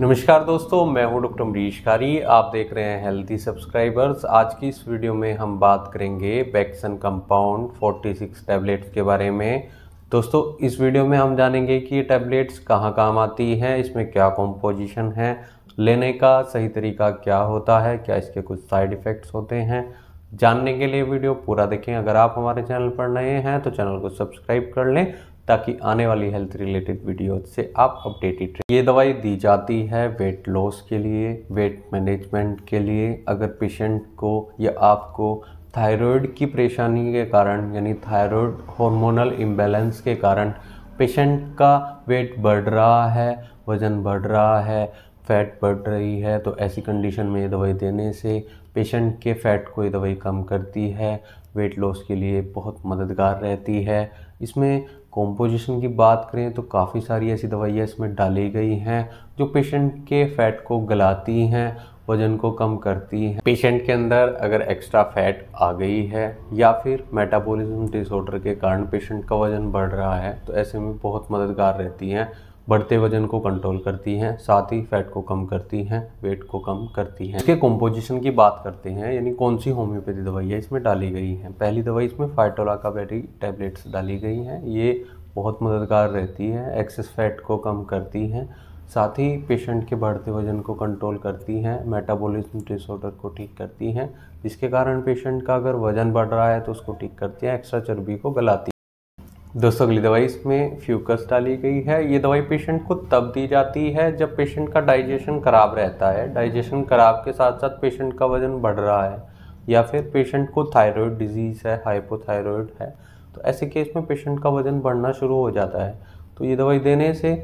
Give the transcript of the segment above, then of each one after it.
नमस्कार दोस्तों मैं हूं डॉक्टर अमरीश खारी आप देख रहे हैं हेल्थी सब्सक्राइबर्स आज की इस वीडियो में हम बात करेंगे बैक्सन कंपाउंड 46 टैबलेट्स के बारे में दोस्तों इस वीडियो में हम जानेंगे कि ये टैबलेट्स कहाँ काम आती हैं इसमें क्या कॉम्पोजिशन है लेने का सही तरीका क्या होता है क्या इसके कुछ साइड इफ़ेक्ट्स होते हैं जानने के लिए वीडियो पूरा देखें अगर आप हमारे चैनल पर नए हैं तो चैनल को सब्सक्राइब कर लें ताकि आने वाली हेल्थ रिलेटेड वीडियो से आप अपडेटेड रहें ये दवाई दी जाती है वेट लॉस के लिए वेट मैनेजमेंट के लिए अगर पेशेंट को या आपको थायराइड की परेशानी के कारण यानी थायराइड हार्मोनल इम्बेलेंस के कारण पेशेंट का वेट बढ़ रहा है वज़न बढ़ रहा है फैट बढ़ रही है तो ऐसी कंडीशन में ये दवाई देने से पेशेंट के फैट को ये दवाई कम करती है वेट लॉस के लिए बहुत मददगार रहती है इसमें कॉम्पोजिशन की बात करें तो काफ़ी सारी ऐसी दवाइयाँ इसमें डाली गई हैं जो पेशेंट के फैट को गलाती हैं वजन को कम करती हैं पेशेंट के अंदर अगर एक्स्ट्रा फैट आ गई है या फिर मेटाबॉलिज्म डिसऑर्डर के कारण पेशेंट का वज़न बढ़ रहा है तो ऐसे में बहुत मददगार रहती हैं बढ़ते वजन को कंट्रोल करती हैं साथ ही फैट को कम करती हैं वेट को कम करती हैं इसके कंपोजिशन की बात करते हैं यानी कौन सी होम्योपैथी दवाइयाँ इसमें डाली गई हैं पहली दवाई इसमें फाइटोला का बैटरी टैबलेट्स डाली गई हैं ये बहुत मददगार रहती है एक्सेस फैट को कम करती हैं साथ ही पेशेंट के बढ़ते वजन को कंट्रोल करती हैं मेटाबॉलिज्म डिसऑर्डर को ठीक करती हैं जिसके कारण पेशेंट का अगर वजन बढ़ रहा है तो उसको ठीक करती हैं एक्स्ट्रा चर्बी को गलाती दोस्तों अगली दवाई इसमें फ्यूकस डाली गई है ये दवाई पेशेंट को तब दी जाती है जब पेशेंट का डाइजेशन खराब रहता है डाइजेशन खराब के साथ साथ पेशेंट का वज़न बढ़ रहा है या फिर पेशेंट को थायराइड डिजीज़ है हाइपोथायराइड है तो ऐसे केस में पेशेंट का वज़न बढ़ना शुरू हो जाता है तो ये दवाई देने से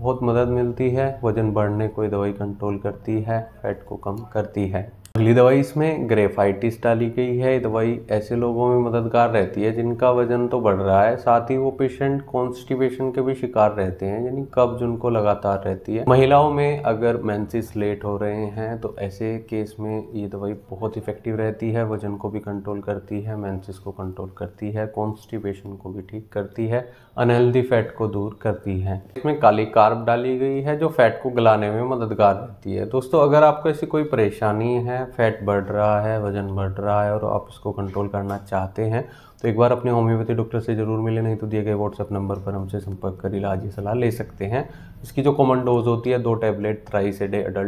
बहुत मदद मिलती है वज़न बढ़ने को ये दवाई कंट्रोल करती है फैट को कम करती है अगली दवाई इसमें ग्रेफाइटिस डाली गई है ये दवाई ऐसे लोगों में मददगार रहती है जिनका वजन तो बढ़ रहा है साथ ही वो पेशेंट कॉन्स्टिपेशन के भी शिकार रहते हैं यानी कब्ज उनको लगातार रहती है महिलाओं में अगर मेंसिस लेट हो रहे हैं तो ऐसे केस में ये दवाई बहुत इफेक्टिव रहती है वजन को भी कंट्रोल करती है मैंसिस को कंट्रोल करती है कॉन्स्टिपेशन को भी ठीक करती है अनहेल्दी फैट को दूर करती है इसमें काली कार्ब डाली गई है जो फैट को गलाने में मददगार रहती है दोस्तों अगर आपको ऐसी कोई परेशानी है फैट बढ़ रहा है वज़न बढ़ रहा है और आप इसको कंट्रोल करना चाहते हैं तो एक बार अपने होम्योपैथी डॉक्टर से ज़रूर मिले नहीं तो दिए गए व्हाट्सअप नंबर पर हमसे संपर्क कर इलाज सलाह ले सकते हैं इसकी जो कॉमन डोज होती है दो tablet thrice a day day adult